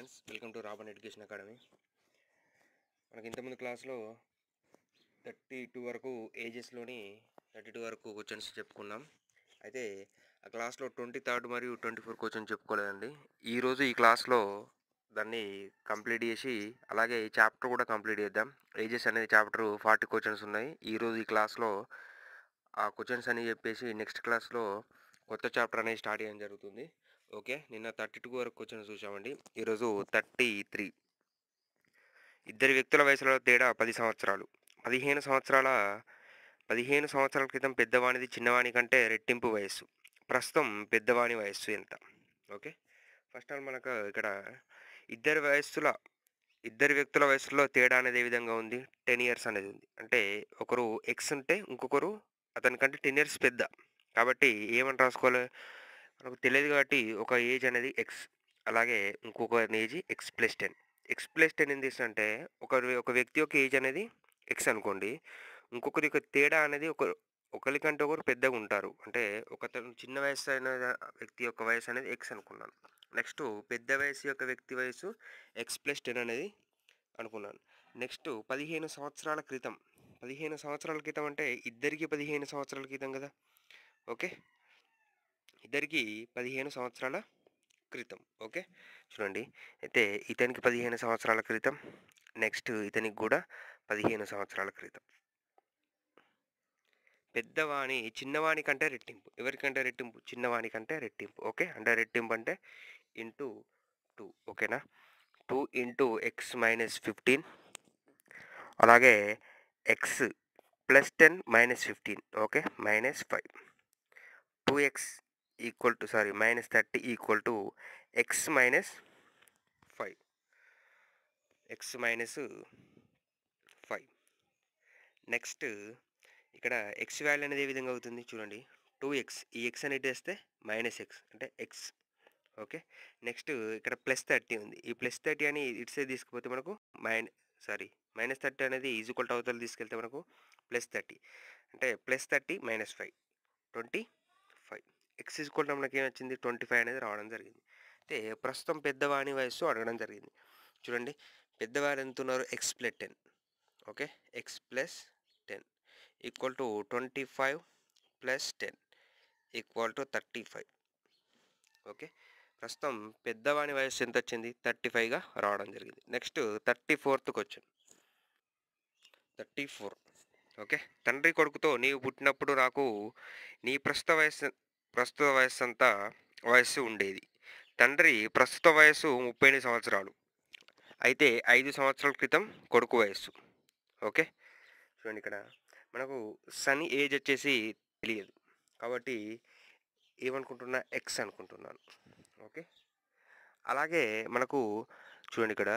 friends welcome to రాబన్ education academy మనకి ఇంతకుముందు క్లాస్లో థర్టీ టూ వరకు ఏజెస్లోని థర్టీ టూ వరకు క్వశ్చన్స్ చెప్పుకున్నాం అయితే ఆ క్లాస్లో ట్వంటీ థర్డ్ మరియు ట్వంటీ ఫోర్ క్వశ్చన్ చెప్పుకోలేదండి ఈరోజు ఈ క్లాస్లో దాన్ని కంప్లీట్ చేసి అలాగే ఈ చాప్టర్ కూడా కంప్లీట్ చేద్దాం ఏజెస్ అనే చాప్టర్ ఫార్టీ క్వశ్చన్స్ ఉన్నాయి ఈరోజు ఈ క్లాస్లో ఆ క్వశ్చన్స్ అని చెప్పేసి నెక్స్ట్ క్లాస్లో కొత్త చాప్టర్ అనేది స్టార్ట్ చేయడం జరుగుతుంది ఓకే నిన్న థర్టీ టూ వరకు వచ్చిన చూసామండి ఈరోజు థర్టీ త్రీ ఇద్దరు వ్యక్తుల వయసులో తేడా పది సంవత్సరాలు పదిహేను సంవత్సరాల పదిహేను సంవత్సరాల క్రితం పెద్దవాణిది చిన్నవాణి కంటే రెట్టింపు వయస్సు ప్రస్తుతం పెద్దవాణి వయస్సు ఎంత ఓకే ఫస్ట్ ఆల్ మనకు ఇక్కడ ఇద్దరు వయస్సుల ఇద్దరు వ్యక్తుల వయసులో తేడా అనేది ఏ విధంగా ఉంది టెన్ ఇయర్స్ అనేది ఉంది అంటే ఒకరు ఎక్స్ ఉంటే ఇంకొకరు అతనికంటే టెన్ ఇయర్స్ పెద్ద కాబట్టి ఏమని రాసుకోవాలి మనకు తెలియదు కాబట్టి ఒక ఏజ్ అనేది ఎక్స్ అలాగే ఇంకొక age x plus ten x plus ten ఏం అంటే ఒక ఒక వ్యక్తి యొక్క ఏజ్ అనేది ఎక్స్ అనుకోండి ఇంకొకరి యొక్క తేడా అనేది ఒక ఒకరికంటే ఒకరు పెద్దగా ఉంటారు అంటే ఒకతను చిన్న వయసు అయిన వ్యక్తి యొక్క వయసు అనేది ఎక్స్ అనుకున్నాను నెక్స్ట్ పెద్ద వయసు యొక్క వ్యక్తి వయసు ఎక్స్ ప్లస్ టెన్ అనేది అనుకున్నాను నెక్స్ట్ పదిహేను సంవత్సరాల క్రితం పదిహేను సంవత్సరాల క్రితం అంటే ఇద్దరికి పదిహేను సంవత్సరాల క్రితం కదా ఓకే ఇద్దరికి పదిహేను సంవత్సరాల క్రితం ఓకే చూడండి అయితే ఇతనికి పదిహేను సంవత్సరాల క్రితం నెక్స్ట్ ఇతనికి కూడా పదిహేను సంవత్సరాల క్రితం పెద్దవాణి చిన్నవాణి కంటే రెట్టింపు ఎవరికంటే రెట్టింపు చిన్నవాణి కంటే రెట్టింపు ఓకే అంటే రెట్టింపు అంటే ఇంటూ టూ ఓకేనా two into x minus fifteen అలాగే x plus ten minus fifteen okay minus five two x equal to sorry minus thirty equal to x minus five x minus five next ఇక్కడ x value అనేది ఏ విధంగా అవుతుంది చూడండి two X ఈ x అనేది వేస్తే మైనస్ ఎక్స్ అంటే ఎక్స్ ఓకే నెక్స్ట్ ఇక్కడ ప్లస్ థర్టీ ఉంది ఈ ప్లస్ థర్టీ అని ఇట్సే తీసుకుపోతే మనకు మైన సారీ మైనస్ థర్టీ అనేది ఈజువల్ టు అవతల తీసుకెళ్తే మనకు ప్లస్ థర్టీ అంటే plus thirty minus five twenty five x equal మనకి ఏమొచ్చింది ట్వంటీ ఫైవ్ అనేది రావడం జరిగింది అయితే ప్రస్తుతం పెద్దవాణి వయస్సు అడగడం జరిగింది చూడండి పెద్దవారు ఎంత ఉన్నారు x plus ten okay x plus ten equal to twenty five plus ten equal to thirty five okay ప్రస్తుతం పెద్దవాణి వయసు ఎంత వచ్చింది థర్టీ ఫైవ్గా రావడం జరిగింది నెక్స్ట్ థర్టీ ఫోర్త్కి వచ్చాను థర్టీ ఫోర్ ఓకే తండ్రి కొడుకుతో నీవు పుట్టినప్పుడు నాకు నీ ప్రస్తుత వయసు ప్రస్తుత వయస్సు అంతా వయస్సు ఉండేది తండ్రి ప్రస్తుత వయస్సు ముప్పై ఎనిమిది సంవత్సరాలు అయితే ఐదు సంవత్సరాల క్రితం కొడుకు వయస్సు ఓకే చూడండి ఇక్కడ మనకు సన్ ఏజ్ వచ్చేసి తెలియదు కాబట్టి ఏమనుకుంటున్నా ఎక్స్ అనుకుంటున్నాను ఓకే అలాగే మనకు చూడండి ఇక్కడ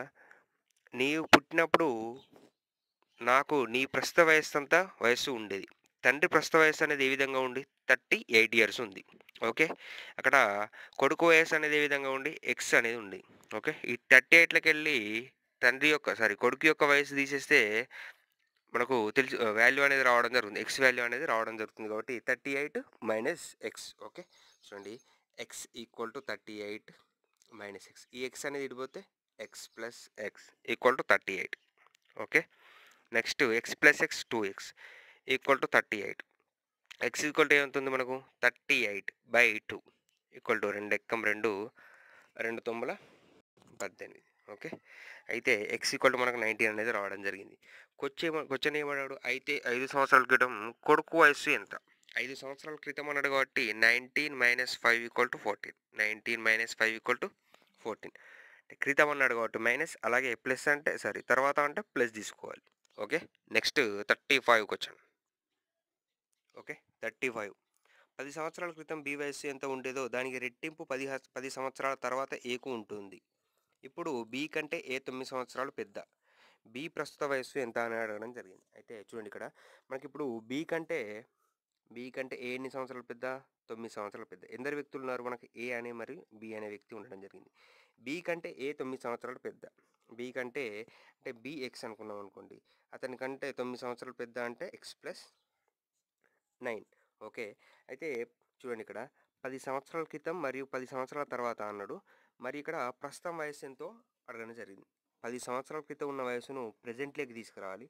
నీవు పుట్టినప్పుడు నాకు నీ ప్రస్తుత వయస్సు అంతా వయస్సు ఉండేది తండ్రి ప్రస్తుత వయసు అనేది ఏ విధంగా ఉంది థర్టీ ఎయిట్ ఇయర్స్ ఉంది ఓకే అక్కడ కొడుకు వయసు అనేది ఏ విధంగా ఉండి ఎక్స్ అనేది ఉంది ఓకే ఈ థర్టీ ఎయిట్లకి వెళ్ళి తండ్రి యొక్క సారీ కొడుకు యొక్క వయసు తీసేస్తే మనకు తెలుసు వాల్యూ అనేది రావడం జరుగుతుంది ఎక్స్ వాల్యూ అనేది రావడం జరుగుతుంది కాబట్టి thirty eight minus x okay చూడండి x equal to thirty eight minus x ఈ ఎక్స్ అనేది ఇడిపోతే x plus x equal to thirty eight okay next x plus x two x equal to thirty eight x equal to ఏమవుతుంది మనకు thirty eight by two equal to రెండు ఎక్కం రెండు రెండు తొమ్మల పద్దెనిమిది ఓకే అయితే ఎక్స్ ఈక్వల్ టు మనకు నైన్టీన్ అనేది రావడం జరిగింది కొచ్చే క్వశ్చన్ ఏమన్నాడు అయితే ఐదు సంవత్సరాల క్రితం కొడుకు వయసు ఎంత ఐదు సంవత్సరాల క్రితం అన్నాడు కాబట్టి nineteen minus five equal to fourteen nineteen minus five equal to fourteen అంటే క్రితం అన్నాడు కాబట్టి మైనస్ అలాగే ప్లస్ అంటే సారీ తర్వాత అంటే ప్లస్ తీసుకోవాలి ఓకే నెక్స్ట్ థర్టీ ఫైవ్కి వచ్చాను ఓకే థర్టీ ఫైవ్ పది సంవత్సరాల క్రితం బీవైసీ వయస్సు ఎంత ఉండేదో దానికి రెట్టింపు పది పది సంవత్సరాల తర్వాత ఏకు ఉంటుంది ఇప్పుడు బి కంటే ఏ తొమ్మిది సంవత్సరాలు పెద్ద బి ప్రస్తుత వయస్సు ఎంత అని అడగడం జరిగింది అయితే చూడండి ఇక్కడ మనకి ఇప్పుడు బి కంటే బి కంటే ఏ ఎన్ని సంవత్సరాలు పెద్ద తొమ్మిది సంవత్సరాలు పెద్ద ఎందరు వ్యక్తులు ఉన్నారు మనకి ఏ అనే మరియు బి అనే వ్యక్తి ఉండడం జరిగింది బి కంటే ఏ తొమ్మిది సంవత్సరాలు పెద్ద బి కంటే అంటే బి ఎక్స్ అనుకున్నాం అనుకోండి అతని కంటే తొమ్మిది సంవత్సరాలు పెద్ద అంటే ఎక్స్ ప్లస్ నైన్ ఓకే అయితే చూడండి ఇక్కడ పది సంవత్సరాల క్రితం మరియు పది సంవత్సరాల తర్వాత అన్నాడు మరి ఇక్కడ ప్రస్తుతం వయసు ఎంతో అడగడం జరిగింది పది సంవత్సరాల క్రితం ఉన్న వయసును ప్రజెంట్లోకి తీసుకురావాలి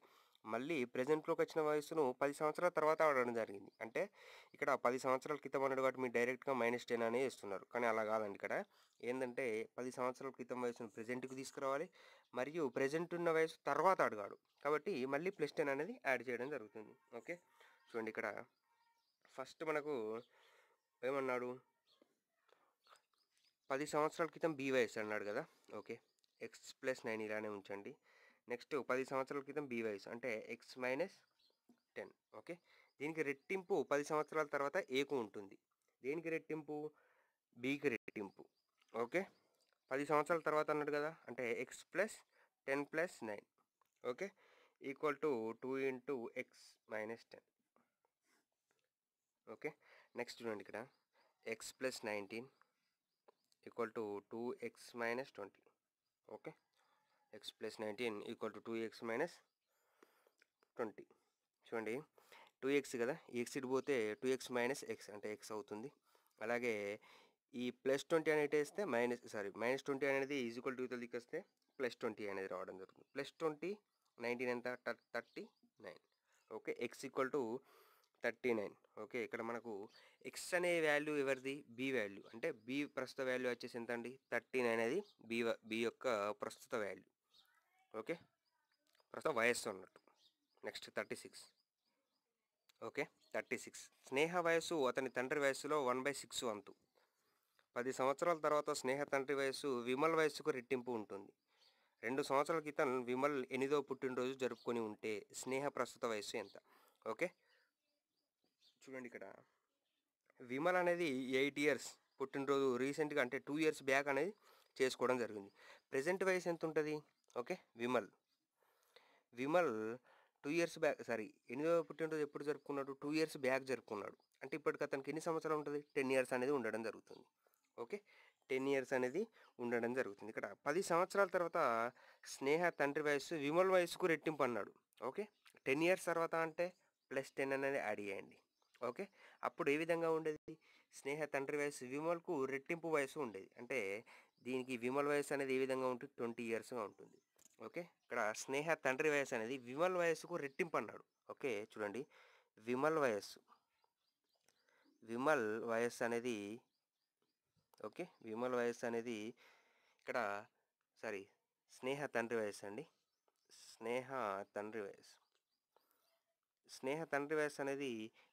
మళ్ళీ ప్రజెంట్లోకి వచ్చిన వయసును పది సంవత్సరాల తర్వాత అడగడం జరిగింది అంటే ఇక్కడ పది సంవత్సరాల క్రితం అన్నాడు కాబట్టి మీరు డైరెక్ట్గా మైనస్ టెన్ అనే ఇస్తున్నారు కానీ అలా కాదండి ఇక్కడ ఏంటంటే పది సంవత్సరాల క్రితం వయసును ప్రజెంట్కి తీసుకురావాలి మరియు ప్రజెంట్ ఉన్న వయసు తర్వాత అడగాడు కాబట్టి మళ్ళీ ప్లస్ టెన్ అనేది యాడ్ చేయడం జరుగుతుంది ఓకే చూడండి ఇక్కడ ఫస్ట్ మనకు ఏమన్నాడు పది సంవత్సరాల క్రితం బీవైఎస్ అన్నాడు కదా ఓకే ఎక్స్ ప్లస్ నైన్ ఇలానే ఉంచండి నెక్స్ట్ పది సంవత్సరాల క్రితం బీవైఎస్ అంటే ఎక్స్ మైనస్ టెన్ ఓకే దీనికి రెట్టింపు పది సంవత్సరాల తర్వాత ఏకు ఉంటుంది దేనికి రెట్టింపు బీకి రెట్టింపు ఓకే పది సంవత్సరాల తర్వాత అన్నాడు కదా అంటే x plus ten plus nine okay equal to two into x minus ten okay next చూడండి ఇక్కడ x plus nineteen equal to two x minus twenty okay x plus nineteen equal to two x minus twenty చూడండి two x కదా x ఇటు పోతే two x minus x అంటే x అవుతుంది అలాగే ఈ ప్లస్ ట్వంటీ అనేది వేస్తే మైనస్ సారీ మైనస్ ట్వంటీ అనేది ఈజ్వల్ టూ తొలికి వస్తే ప్లస్ ట్వంటీ అనేది రావడం జరుగుతుంది ప్లస్ ట్వంటీ నైన్టీన్ ఎంత thirty nine okay x equal to thirty nine okay ఇక్కడ మనకు ఎక్స్ అనే వాల్యూ ఎవరిది బి వాల్యూ అంటే బి ప్రస్తుత వాల్యూ వచ్చేసి ఎంత అండి థర్టీ నైన్ అది బి బి యొక్క ప్రస్తుత వాల్యూ ఓకే ప్రస్తుత వయస్సు అన్నట్టు next thirty six okay thirty six Sneha వయస్సు అతని తండ్రి వయస్సులో వన్ బై సిక్స్ వంతు పది సంవత్సరాల తర్వాత స్నేహ తండ్రి వయస్సు విమల్ వయస్సుకు రెట్టింపు ఉంటుంది రెండు సంవత్సరాల క్రితం విమల్ ఎనిమిదో పుట్టినరోజు జరుపుకొని ఉంటే స్నేహ ప్రస్తుత వయస్సు ఎంత ఓకే చూడండి ఇక్కడ విమల్ అనేది ఎయిట్ ఇయర్స్ పుట్టినరోజు రీసెంట్గా అంటే టూ ఇయర్స్ బ్యాక్ అనేది చేసుకోవడం జరిగింది ప్రజెంట్ వయసు ఎంత ఉంటుంది okay Vimal Vimal two years back sorry ఎనిమిదో పుట్టినరోజు ఎప్పుడు జరుపుకున్నాడు టూ ఇయర్స్ బ్యాక్ జరుపుకున్నాడు అంటే ఇప్పటికి అతనికి ఎన్ని సంవత్సరాలు ఉంటుంది టెన్ ఇయర్స్ అనేది ఉండడం జరుగుతుంది ఓకే టెన్ ఇయర్స్ అనేది ఉండడం జరుగుతుంది ఇక్కడ పది సంవత్సరాల తర్వాత స్నేహ తండ్రి వయస్సు విమల్ వయసుకు రెట్టింపు అన్నాడు ఓకే టెన్ ఇయర్స్ తర్వాత అంటే ప్లస్ టెన్ అనేది యాడ్ చేయండి ఓకే అప్పుడు ఏ విధంగా ఉండేది స్నేహ తండ్రి వయసు విమల్కు రెట్టింపు వయసు ఉండేది అంటే దీనికి విమల్ వయసు అనేది ఏ విధంగా ఉంటుంది ట్వంటీ ఇయర్స్గా ఉంటుంది ఓకే ఇక్కడ స్నేహ తండ్రి వయసు అనేది విమల్ వయసుకు రెట్టింపు అన్నాడు ఓకే చూడండి విమల్ వయస్సు విమల్ వయస్సు అనేది ఓకే విమల్ వయస్సు అనేది ఇక్కడ సారీ స్నేహ తండ్రి వయసు అండి స్నేహ తండ్రి వయస్సు స్నేహ తండ్రి వయసు అనేది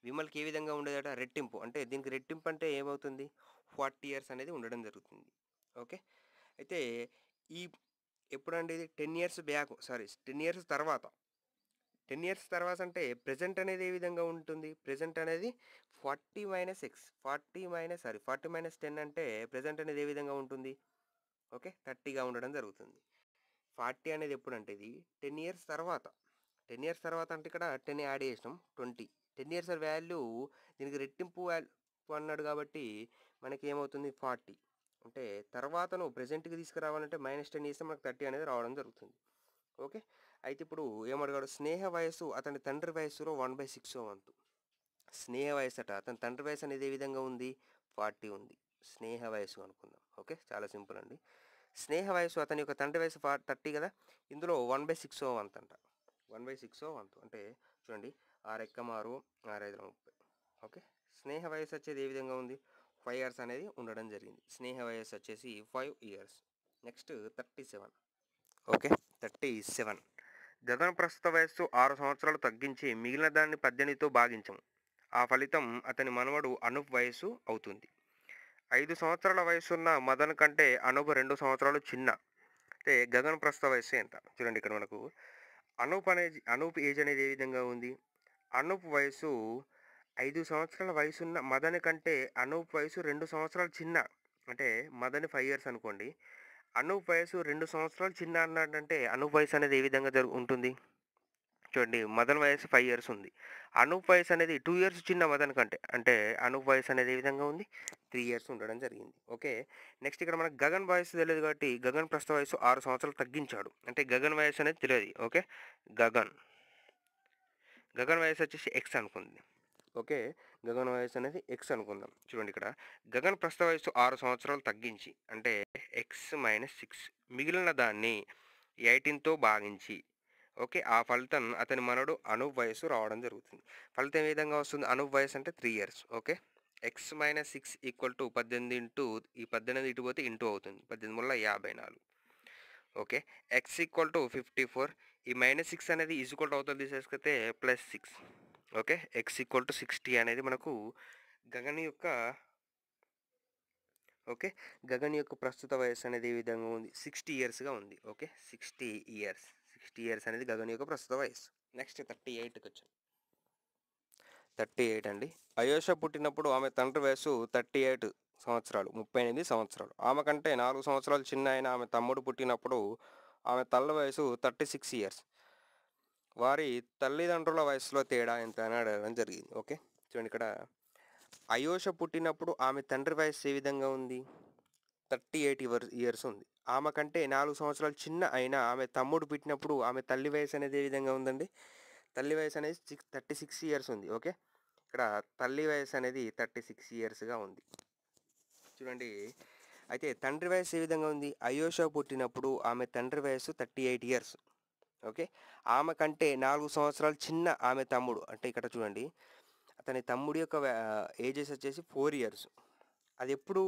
విమల్కి ఏ విధంగా ఉండేదట రెట్టింపు అంటే దీనికి రెట్టింపు అంటే ఏమవుతుంది ఫార్టీ ఇయర్స్ అనేది ఉండడం జరుగుతుంది ఓకే అయితే ఈ ఎప్పుడంటే ఇది ten years back sorry ten years తర్వాత టెన్ ఇయర్స్ తర్వాత అంటే ప్రజెంట్ అనేది ఏ విధంగా ఉంటుంది ప్రజెంట్ అనేది forty minus x forty minus sorry forty minus ten అంటే ప్రజెంట్ అనేది ఏ విధంగా ఉంటుంది ఓకే థర్టీగా ఉండడం జరుగుతుంది ఫార్టీ అనేది ఎప్పుడంటే ఇది టెన్ ఇయర్స్ తర్వాత టెన్ ఇయర్స్ తర్వాత అంటే ఇక్కడ టెన్ యాడ్ చేసినాం ట్వంటీ టెన్ ఇయర్స్ వాల్యూ దీనికి రెట్టింపు వాల్యూ అన్నాడు కాబట్టి మనకి ఏమవుతుంది ఫార్టీ అంటే తర్వాత నువ్వు ప్రజెంట్కి తీసుకురావాలంటే మైనస్ టెన్ చేస్తే మనకు థర్టీ అనేది రావడం జరుగుతుంది ఓకే అయితే ఇప్పుడు ఏమడిగాడు స్నేహ వయస్సు అతని తండ్రి వయసులో వన్ బై సిక్స్ వంతు స్నేహ వయసు అట అతని తండ్రి వయసు అనేది ఏ విధంగా ఉంది ఫార్టీ ఉంది స్నేహ వయసు అనుకుందాం ఓకే చాలా సింపుల్ అండి స్నేహ వయసు అతని యొక్క తండ్రి వయసు ఫార్ థర్టీ కదా ఇందులో వన్ బై సిక్స్ వంత్ అంట one by six one two అంటే చూడండి ఆరు ఎక్కం ఆరు ఆరు ఐదు ముప్పై ఓకే స్నేహ వయస్సు వచ్చేది ఏ విధంగా ఉంది ఫైవ్ ఇయర్స్ అనేది ఉండడం జరిగింది స్నేహ వయస్సు వచ్చేసి five years next thirty seven okay thirty seven Jagan ప్రస్తుత వయస్సు ఆరు సంవత్సరాలు తగ్గించి మిగిలిన దాన్ని పద్దెనిమిదితో భాగించము ఆ ఫలితం అతని మనవడు అనుప్ వయస్సు అవుతుంది ఐదు సంవత్సరాల వయసున్న మదన్ కంటే అనూప్ రెండు సంవత్సరాలు చిన్న అయితే గగన్ ప్రస్తుత వయస్సు ఎంత చూడండి ఇక్కడ మనకు అనూప్ అనే అనూప్ ఏజ్ అనేది ఏ విధంగా ఉంది అనూప్ వయసు ఐదు సంవత్సరాల వయసు ఉన్న మదన్ కంటే అనూప్ వయసు రెండు సంవత్సరాలు చిన్న అంటే మదన్ ఫైవ్ ఇయర్స్ అనుకోండి అనూప్ వయసు రెండు సంవత్సరాలు చిన్న అన్నాడంటే అనూప్ వయసు అనేది ఏ విధంగా జరుగు ఉంటుంది చూడండి మదన్ వయసు ఫైవ్ ఇయర్స్ ఉంది అనూప్ వయసు అనేది టూ ఇయర్స్ చిన్న మదన్ కంటే అంటే అనూప్ వయసు అనేది ఏ విధంగా ఉంది త్రీ ఇయర్స్ ఉండడం జరిగింది ఓకే నెక్స్ట్ ఇక్కడ మనకు గగన్ వయసు తెలియదు కాబట్టి గగన్ ప్రస్తుత వయసు ఆరు సంవత్సరాలు తగ్గించాడు అంటే గగన్ వయసు అనేది తెలియదు ఓకే గగన్ గగన్ వయసు వచ్చేసి ఎక్స్ అనుకుంది ఓకే గగన్ వయసు అనేది ఎక్స్ అనుకుందాం చూడండి ఇక్కడ గగన్ ప్రస్తుత వయసు ఆరు సంవత్సరాలు తగ్గించి అంటే ఎక్స్ మైనస్ సిక్స్ మిగిలిన దాన్ని ఎయిటీన్తో భాగించి ఓకే ఆ ఫలితం అతని మనడు అనువ్ వయసు రావడం జరుగుతుంది ఫలితం ఏ విధంగా వస్తుంది అనువ్ వయసు అంటే three years okay x minus six equal to పద్దెనిమిది ఇంటూ ఈ పద్దెనిమిది ఇటు పోతే ఇంటూ అవుతుంది పద్దెనిమిది వల్ల యాభై నాలుగు okay x equal to fifty four ఈ మైనస్ సిక్స్ అనేది ఈజ్వల్ టు అవుతుంది తీసేసుకైతే plus six okay x equal to sixty అనేది మనకు గగన్ యొక్క ఓకే గగన్ యొక్క ప్రస్తుత వయస్సు అనేది ఏ విధంగా ఉంది సిక్స్టీ ఇయర్స్గా ఉంది okay sixty years sixty years అనేది గగన్ యొక్క ప్రస్తుత వయస్సు నెక్స్ట్ థర్టీ ఎయిట్కి వచ్చాం థర్టీ ఎయిట్ అండి అయోష పుట్టినప్పుడు ఆమె తండ్రి వయసు థర్టీ ఎయిట్ సంవత్సరాలు ముప్పై ఎనిమిది సంవత్సరాలు ఆమె కంటే నాలుగు సంవత్సరాలు చిన్న అయిన ఆమె తమ్ముడు పుట్టినప్పుడు ఆమె తల్ల వయసు థర్టీ సిక్స్ ఇయర్స్ వారి తల్లిదండ్రుల వయసులో తేడా ఎంత అని అడగడం జరిగింది ఓకే చూడండి ఇక్కడ అయోష పుట్టినప్పుడు ఆమె తండ్రి వయసు ఏ విధంగా ఉంది థర్టీ ఎయిట్ ఇయర్స్ ఉంది ఆమె కంటే నాలుగు సంవత్సరాలు చిన్న అయినా ఆమె తమ్ముడు పుట్టినప్పుడు ఆమె తల్లి వయసు అనేది ఏ విధంగా ఉందండి తల్లి వయసు అనేది సిక్స్ థర్టీ సిక్స్ ఇయర్స్ ఉంది ఓకే ఇక్కడ తల్లి వయసు అనేది థర్టీ సిక్స్ ఇయర్స్గా ఉంది చూడండి అయితే తండ్రి వయసు ఏ విధంగా ఉంది అయోష పుట్టినప్పుడు ఆమె తండ్రి వయసు థర్టీ ఎయిట్ ఇయర్స్ ఓకే ఆమె కంటే నాలుగు సంవత్సరాలు చిన్న ఆమె తమ్ముడు అంటే ఇక్కడ చూడండి అతని తమ్ముడి యొక్క ఏజెస్ వచ్చేసి ఫోర్ ఇయర్స్ అది ఎప్పుడు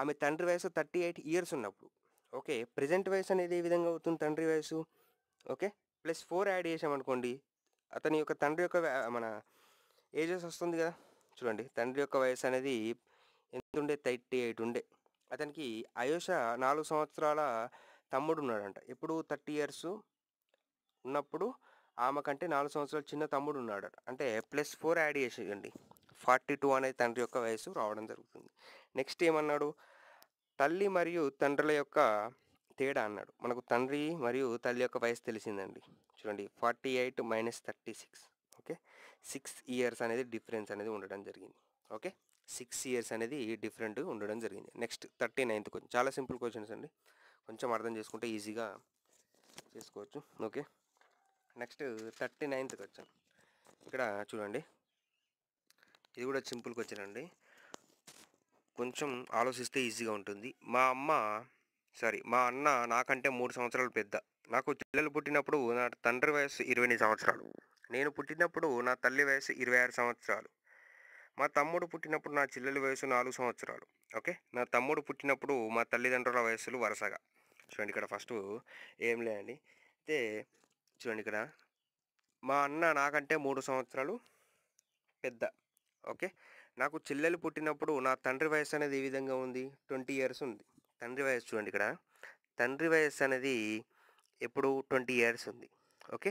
ఆమె తండ్రి వయసు థర్టీ ఎయిట్ ఇయర్స్ ఉన్నప్పుడు ఓకే ప్రజెంట్ వయసు అనేది ఏ విధంగా అవుతుంది తండ్రి వయసు ఓకే ప్లస్ ఫోర్ యాడ్ చేసామనుకోండి అతని యొక్క తండ్రి యొక్క మన ఏజెస్ వస్తుంది కదా చూడండి తండ్రి యొక్క వయసు అనేది ఎంత ఉండే థర్టీ ఎయిట్ ఉండే అతనికి ఆయుష నాలుగు సంవత్సరాల తమ్ముడు ఉన్నాడంట ఎప్పుడు థర్టీ ఇయర్స్ ఉన్నప్పుడు ఆమె కంటే నాలుగు సంవత్సరాలు చిన్న తమ్ముడు ఉన్నాడు అంటే ప్లస్ ఫోర్ యాడ్ చేసేయండి ఫార్టీ టూ అనేది తండ్రి యొక్క వయసు రావడం జరుగుతుంది నెక్స్ట్ ఏమన్నాడు తల్లి మరియు తండ్రుల యొక్క తేడా అన్నాడు మనకు తండ్రి మరియు తల్లి యొక్క వయసు తెలిసిందండి చూడండి forty eight minus thirty six okay six years అనేది డిఫరెన్స్ అనేది ఉండడం జరిగింది ఓకే సిక్స్ ఇయర్స్ అనేది డిఫరెంట్ ఉండడం జరిగింది నెక్స్ట్ థర్టీ నైన్త్ క్వశ్చన్ చాలా సింపుల్ క్వశ్చన్స్ అండి కొంచెం అర్థం చేసుకుంటే ఈజీగా చేసుకోవచ్చు okay next thirty ninth question ఇక్కడ చూడండి ఇది కూడా సింపుల్ క్వశ్చన్ అండి కొంచెం ఆలోచిస్తే ఈజీగా ఉంటుంది మా అమ్మ సారీ మా అన్న నాకంటే మూడు సంవత్సరాలు పెద్ద నాకు చెల్లెలు పుట్టినప్పుడు నా తండ్రి వయసు ఇరవై సంవత్సరాలు నేను పుట్టినప్పుడు నా తల్లి వయసు ఇరవై ఆరు సంవత్సరాలు మా తమ్ముడు పుట్టినప్పుడు నా చెల్లెలి వయసు నాలుగు సంవత్సరాలు ఓకే నా తమ్ముడు పుట్టినప్పుడు మా తల్లిదండ్రుల వయసులు వరుసగా చూడండి ఇక్కడ ఫస్ట్ ఏం లేదండి అయితే చూడండి ఇక్కడ మా అన్న నాకంటే మూడు సంవత్సరాలు పెద్ద ఓకే నాకు చెల్లెలు పుట్టినప్పుడు నా తండ్రి వయసు అనేది ఏ విధంగా ఉంది ట్వంటీ ఇయర్స్ ఉంది తండ్రి వయసు చూడండి ఇక్కడ తండ్రి వయసు అనేది ఎప్పుడు ట్వంటీ ఇయర్స్ ఉంది ఓకే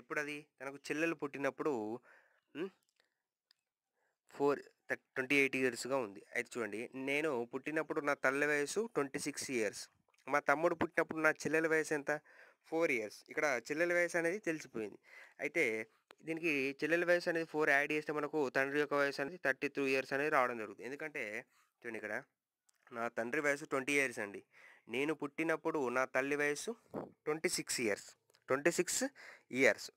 ఎప్పుడు అది తనకు చెల్లెలు పుట్టినప్పుడు ఫోర్ ట్వంటీ ఎయిట్ ఇయర్స్గా ఉంది అయితే చూడండి నేను పుట్టినప్పుడు నా తల్లి వయసు ట్వంటీ సిక్స్ ఇయర్స్ మా తమ్ముడు పుట్టినప్పుడు నా చెల్లెల వయసు ఎంత ఫోర్ ఇయర్స్ ఇక్కడ చెల్లెల వయసు అనేది తెలిసిపోయింది అయితే దీనికి చెల్లెల వయసు అనేది ఫోర్ యాడ్ చేస్తే మనకు తండ్రి యొక్క వయసు అనేది థర్టీ టూ ఇయర్స్ అనేది రావడం జరుగుతుంది ఎందుకంటే చూడండి ఇక్కడ నా తండ్రి వయసు ట్వంటీ ఇయర్స్ అండి నేను పుట్టినప్పుడు నా తల్లి వయసు twenty six years twenty six years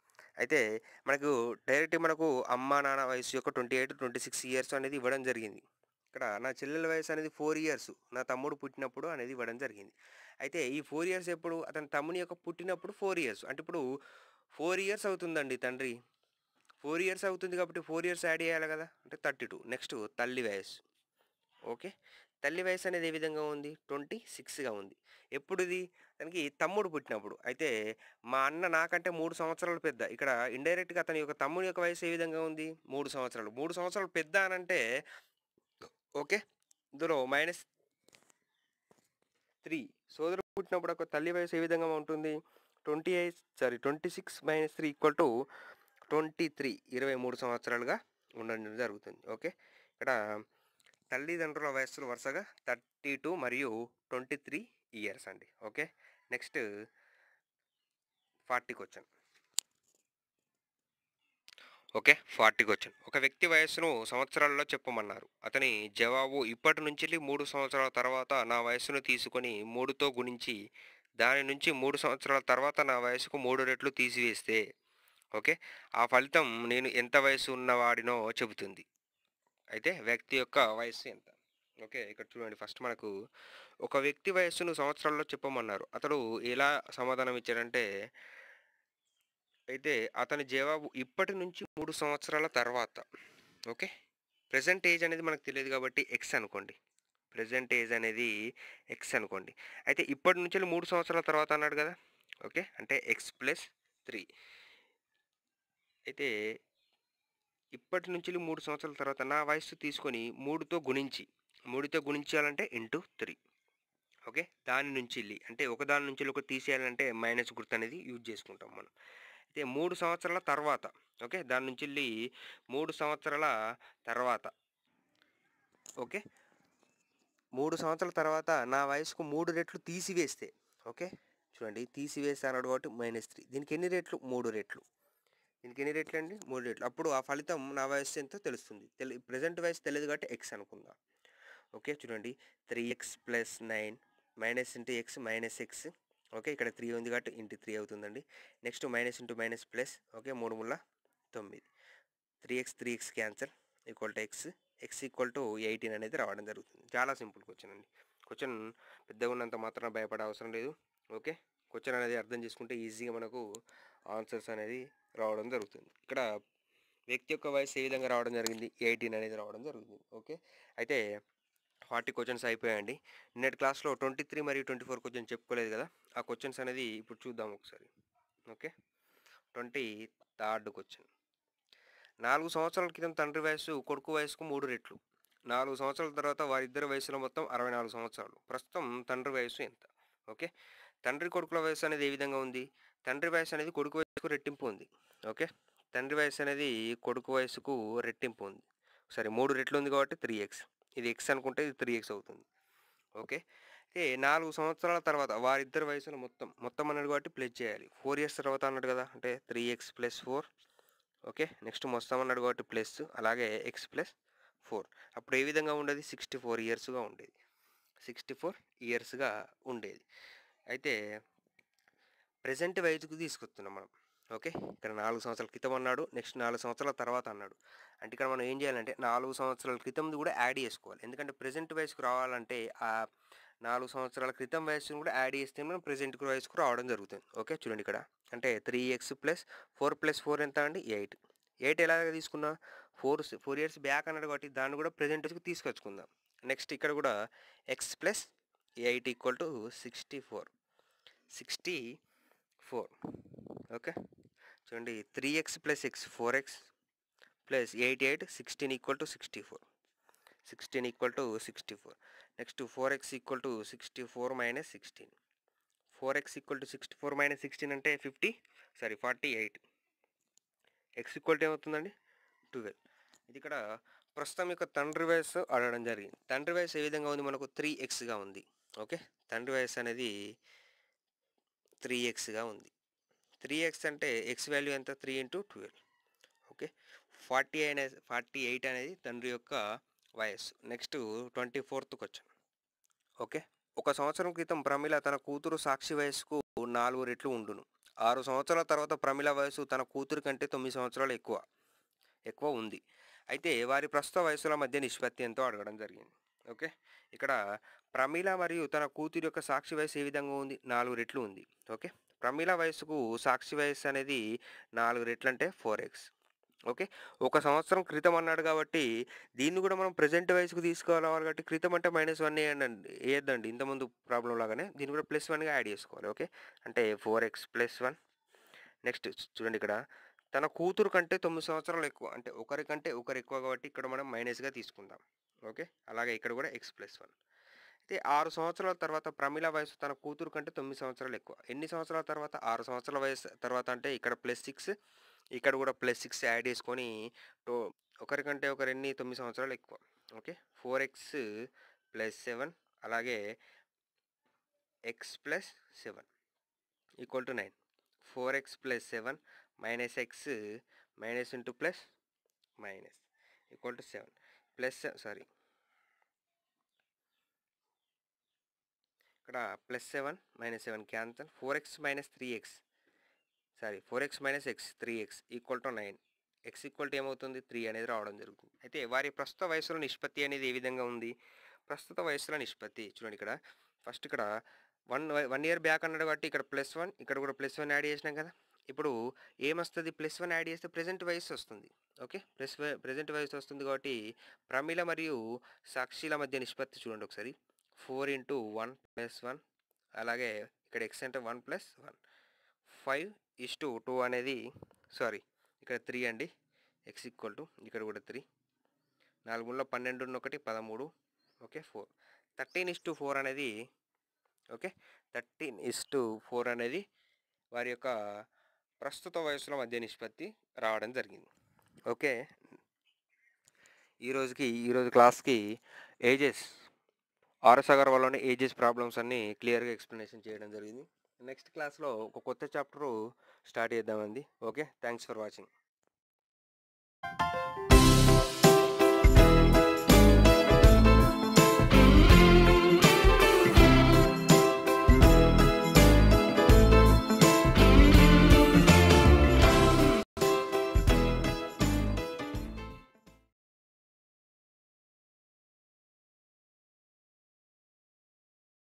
అయితే మనకు డైరెక్ట్ మనకు అమ్మ నాన్న వయసు యొక్క twenty eight twenty six years అనేది ఇవ్వడం జరిగింది ఇక్కడ నా చెల్లెల వయసు అనేది ఫోర్ ఇయర్స్ నా తమ్ముడు పుట్టినప్పుడు అనేది ఇవ్వడం జరిగింది అయితే ఈ ఫోర్ ఇయర్స్ ఎప్పుడు అతని తమ్ముని యొక్క పుట్టినప్పుడు ఫోర్ ఇయర్స్ అంటే ఇప్పుడు ఫోర్ ఇయర్స్ అవుతుందండి తండ్రి ఫోర్ ఇయర్స్ అవుతుంది కాబట్టి ఫోర్ ఇయర్స్ యాడ్ చేయాలి కదా అంటే థర్టీ టూ నెక్స్ట్ తల్లి వయసు ఓకే తల్లి వయసు అనేది ఏ విధంగా ఉంది ట్వంటీ సిక్స్గా ఉంది ఇది తనకి తమ్ముడు పుట్టినప్పుడు అయితే మా అన్న నాకంటే మూడు సంవత్సరాలు పెద్ద ఇక్కడ ఇండైరెక్ట్గా అతని యొక్క తమ్ముడి యొక్క వయసు ఏ విధంగా ఉంది మూడు సంవత్సరాలు మూడు సంవత్సరాలు పెద్ద అనంటే ఓకే ఇందులో మైనస్ త్రీ సోదరుడు పుట్టినప్పుడు ఒక తల్లి వయసు ఏ విధంగా ఉంటుంది twenty eight sorry twenty six minus three equal to twenty three ఇరవై మూడు సంవత్సరాలుగా ఉండడం జరుగుతుంది ఓకే ఇక్కడ తల్లిదండ్రుల వయస్సులు వరుసగా థర్టీ టూ మరియు ట్వంటీ త్రీ ఇయర్స్ అండి okay next forty question okay forty question ఒక వ్యక్తి వయస్సును సంవత్సరాల్లో చెప్పమన్నారు అతని జవాబు ఇప్పటి నుంచి మూడు సంవత్సరాల తర్వాత నా వయస్సును తీసుకొని మూడుతో గుణించి దాని నుంచి మూడు సంవత్సరాల తర్వాత నా వయసుకు మూడు రెట్లు తీసివేస్తే ఓకే ఆ ఫలితం నేను ఎంత వయసు ఉన్నవాడినో చెబుతుంది అయితే వ్యక్తి యొక్క వయస్సు ఎంత ఓకే ఇక్కడ చూడండి ఫస్ట్ మనకు ఒక వ్యక్తి వయస్సును సంవత్సరాల్లో చెప్పమన్నారు అతడు ఎలా సమాధానం ఇచ్చాడంటే అయితే అతని జవాబు ఇప్పటి నుంచి మూడు సంవత్సరాల తర్వాత ఓకే ప్రజెంట్ ఏజ్ అనేది మనకు తెలియదు కాబట్టి ఎక్స్ అనుకోండి ప్రజెంట్ ఏజ్ అనేది ఎక్స్ అనుకోండి అయితే ఇప్పటి నుంచి మూడు సంవత్సరాల తర్వాత అన్నాడు కదా ఓకే అంటే ఎక్స్ ప్లస్ త్రీ అయితే ఇప్పటి నుంచి మూడు సంవత్సరాల తర్వాత నా వయస్సు తీసుకొని మూడుతో గుణించి మూడుతో గుణించాలంటే ఇంటూ త్రీ ఓకే దాని నుంచి వెళ్ళి అంటే ఒక దాని నుంచి ఒక తీసేయాలంటే మైనస్ గుర్తు అనేది యూజ్ చేసుకుంటాం మనం అయితే మూడు సంవత్సరాల తర్వాత ఓకే దాని నుంచి వెళ్ళి మూడు సంవత్సరాల తర్వాత ఓకే మూడు సంవత్సరాల తర్వాత నా వయసుకు మూడు రెట్లు తీసివేస్తే ఓకే చూడండి తీసివేస్తే అన్నాడు కాబట్టి మైనస్ త్రీ దీనికి ఎన్ని రెట్లు మూడు రెట్లు దీనికి ఎన్ని రేట్లు అండి మూడు రేట్లు అప్పుడు ఆ ఫలితం నా వయస్సు ఎంతో తెలుస్తుంది తెలి ప్రజెంట్ వయసు తెలియదు కాబట్టి ఎక్స్ అనుకుందాం ఓకే చూడండి three x plus nine minus into x minus x okay ఇక్కడ త్రీ ఉంది కాబట్టి ఇంటూ త్రీ అవుతుందండి next minus into minus plus okay మూడు ముళ్ళ తొమ్మిది three x three x cancel equal to x x equal to eighteen అనేది రావడం జరుగుతుంది చాలా సింపుల్ క్వశ్చన్ అండి క్వశ్చన్ పెద్దగా ఉన్నంత మాత్రం భయపడే అవసరం లేదు ఓకే క్వశ్చన్ అనేది అర్థం చేసుకుంటే ఈజీగా మనకు ఆన్సర్స్ అనేది రావడం జరుగుతుంది ఇక్కడ వ్యక్తి యొక్క వయసు ఏ విధంగా రావడం జరిగింది ఎయిటీన్ అనేది రావడం జరుగుతుంది ఓకే అయితే ఫార్టీ క్వశ్చన్స్ అయిపోయాయండి నెట్ క్లాస్లో ట్వంటీ త్రీ మరియు ట్వంటీ ఫోర్ క్వశ్చన్ చెప్పుకోలేదు కదా ఆ క్వశ్చన్స్ అనేది ఇప్పుడు చూద్దాం ఒకసారి ఓకే ట్వంటీ థర్డ్ క్వశ్చన్ నాలుగు సంవత్సరాల క్రితం తండ్రి వయసు కొడుకు వయసుకు మూడు రెట్లు నాలుగు సంవత్సరాల తర్వాత వారిద్దరి వయసులో మొత్తం అరవై నాలుగు సంవత్సరాలు ప్రస్తుతం తండ్రి వయసు ఎంత ఓకే తండ్రి కొడుకుల వయసు అనేది ఏ విధంగా ఉంది తండ్రి వయసు అనేది కొడుకు వయసుకు రెట్టింపు ఉంది ఓకే తండ్రి వయసు అనేది కొడుకు వయసుకు రెట్టింపు ఉంది సరే మూడు రెట్లు ఉంది కాబట్టి త్రీ ఎక్స్ ఇది ఎక్స్ అనుకుంటే ఇది త్రీ ఎక్స్ అవుతుంది ఓకే అయితే నాలుగు సంవత్సరాల తర్వాత వారిద్దరి వయసులో మొత్తం మొత్తం అన్నాడు కాబట్టి ప్లస్ చేయాలి ఫోర్ ఇయర్స్ తర్వాత అన్నాడు కదా అంటే three x plus four okay next మొత్తం అన్నాడు కాబట్టి ప్లస్ అలాగే ఎక్స్ ప్లస్ ఫోర్ అప్పుడు ఏ విధంగా ఉండేది సిక్స్టీ ఫోర్ ఇయర్స్గా ఉండేది సిక్స్టీ ఫోర్ ఇయర్స్గా ఉండేది అయితే ప్రజెంట్ వైజ్కి తీసుకొస్తున్నాం మనం ఓకే ఇక్కడ నాలుగు సంవత్సరాల క్రితం అన్నాడు నెక్స్ట్ నాలుగు సంవత్సరాల తర్వాత అన్నాడు అంటే ఇక్కడ మనం ఏం చేయాలంటే నాలుగు సంవత్సరాల క్రితంది కూడా యాడ్ చేసుకోవాలి ఎందుకంటే ప్రజెంట్ వయసుకు రావాలంటే ఆ నాలుగు సంవత్సరాల క్రితం వయసును కూడా యాడ్ చేస్తే మనం ప్రజెంట్ వయసుకు రావడం జరుగుతుంది ఓకే చూడండి ఇక్కడ అంటే three x plus four plus four ఎంత అండి ఎయిట్ ఎయిట్ ఎలాగ తీసుకున్నా ఫోర్ ఫోర్ ఇయర్స్ బ్యాక్ అన్నాడు కాబట్టి దాన్ని కూడా ప్రజెంట్ తీసుకొచ్చుకుందాం నెక్స్ట్ ఇక్కడ కూడా x plus eight equal to sixty four sixty four okay చూడండి three x plus x four x plus eight eight sixteen equal to sixty four sixteen equal to sixty four next four x equal to sixty four minus sixteen four x equal to sixty four minus sixteen అంటే fifty sorry forty eight x equal to ఏమవుతుందండి twelve ఇది ఇక్కడ ప్రస్తుతం యొక్క తండ్రి వయసు అడగడం జరిగింది తండ్రి వయసు ఏ విధంగా ఉంది మనకు త్రీ ఎక్స్గా ఉంది ఓకే తండ్రి వయసు అనేది త్రీ ఎక్స్గా ఉంది త్రీ ఎక్స్ అంటే ఎక్స్ వాల్యూ ఎంత three into twelve okay forty అనే ఫార్టీ ఎయిట్ అనేది తండ్రి యొక్క వయస్సు నెక్స్ట్ ట్వంటీ ఫోర్త్కి క్వశ్చన్ ఓకే ఒక సంవత్సరం క్రితం ప్రమిళ తన కూతురు సాక్షి వయస్సుకు నాలుగు రెట్లు ఉండును ఆరు సంవత్సరాల తర్వాత ప్రమిళ వయసు తన కూతురు కంటే తొమ్మిది సంవత్సరాలు ఎక్కువ ఎక్కువ ఉంది అయితే వారి ప్రస్తుత వయసుల మధ్య నిష్పత్తి ఎంతో అడగడం జరిగింది ఓకే ఇక్కడ ప్రమీల మరియు తన కూతురు యొక్క సాక్షి వయసు ఏ విధంగా ఉంది నాలుగు రెట్లు ఉంది ఓకే ప్రమీల వయసుకు సాక్షి వయసు అనేది నాలుగు రెట్లు అంటే ఫోర్ ఎక్స్ ఓకే ఒక సంవత్సరం క్రితం అన్నాడు కాబట్టి దీన్ని కూడా మనం ప్రజెంట్ వయసుకు తీసుకోవాలి కాబట్టి క్రితం అంటే మైనస్ వన్ వేయండి వేయద్దండి ఇంతముందు ప్రాబ్లం లాగానే దీన్ని కూడా ప్లస్ వన్గా యాడ్ చేసుకోవాలి ఓకే అంటే four x plus one next చూడండి ఇక్కడ తన కూతురు కంటే తొమ్మిది సంవత్సరాలు ఎక్కువ అంటే ఒకరికంటే ఒకరు ఎక్కువ కాబట్టి ఇక్కడ మనం మైనస్గా తీసుకుందాం ఓకే అలాగే ఇక్కడ కూడా ఎక్స్ ప్లస్ వన్ అయితే ఆరు సంవత్సరాల తర్వాత ప్రమిళ వయసు తన కూతురు కంటే తొమ్మిది సంవత్సరాలు ఎక్కువ ఎన్ని సంవత్సరాల తర్వాత ఆరు సంవత్సరాల వయసు తర్వాత అంటే ఇక్కడ ప్లస్ సిక్స్ ఇక్కడ కూడా ప్లస్ సిక్స్ యాడ్ చేసుకొని టో ఒకరికంటే ఒకరు ఎన్ని తొమ్మిది సంవత్సరాలు ఎక్కువ okay four x plus seven అలాగే x plus seven equal to nine four x plus seven minus x minus into plus minus equal to seven plus sorry ఇక్కడ plus seven minus seven cancel four x minus three x sorry four x minus x three x equal to nine x equal to ఏమవుతుంది three అనేది రావడం జరుగుతుంది అయితే వారి ప్రస్తుత వయసులో నిష్పత్తి అనేది ఏ విధంగా ఉంది ప్రస్తుత వయసులో నిష్పత్తి చూడండి ఇక్కడ ఫస్ట్ ఇక్కడ వన్ వన్ ఇయర్ బ్యాక్ అన్నాడు కాబట్టి ఇక్కడ ప్లస్ వన్ ఇక్కడ కూడా ప్లస్ వన్ యాడ్ చేసినాం కదా ఇప్పుడు ఏమొస్తుంది ప్లస్ వన్ యాడ్ చేస్తే ప్రజెంట్ వయసు వస్తుంది ఓకే ప్లస్ ప్రజెంట్ వయసు వస్తుంది కాబట్టి ప్రమిళ మరియు సాక్షిల మధ్య నిష్పత్తి చూడండి ఒకసారి four into one plus one అలాగే ఇక్కడ ఎక్స్ అంటే one plus one five is to two అనేది సారీ ఇక్కడ త్రీ అండి ఎక్స్ ఈక్వల్ టు ఇక్కడ కూడా త్రీ నాలుగులో పన్నెండు ఒకటి పదమూడు okay four thirteen is to four అనేది okay thirteen is to four అనేది వారి యొక్క ప్రస్తుత వయసులో మధ్య నిష్పత్తి రావడం జరిగింది ఓకే ఈరోజుకి ఈరోజు క్లాస్కి ఏజెస్ ఆర్ఎస్ అగర్వాల్లోని ఏజెస్ ప్రాబ్లమ్స్ అన్నీ క్లియర్గా ఎక్స్ప్లెనేషన్ చేయడం జరిగింది నెక్స్ట్ క్లాస్లో ఒక కొత్త చాప్టరు స్టార్ట్ చేద్దామండి ఓకే థ్యాంక్స్ ఫర్ వాచింగ్